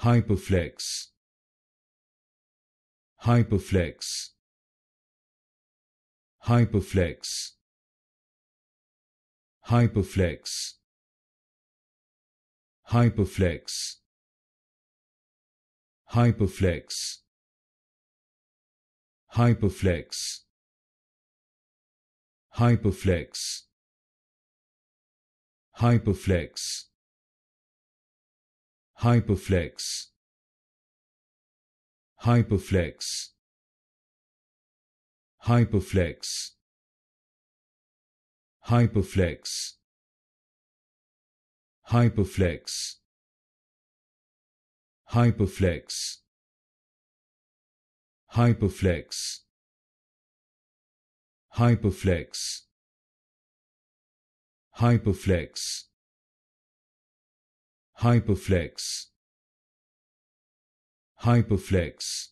hyperflex hyperflex hyperflex hyperflex hyperflex hyperflex hyperflex hyperflex hyperflex hyperflex hyperflex hyperflex hyperflex hyperflex hyperflex hyperflex hyperflex hyperflex Hyperflex Hyperflex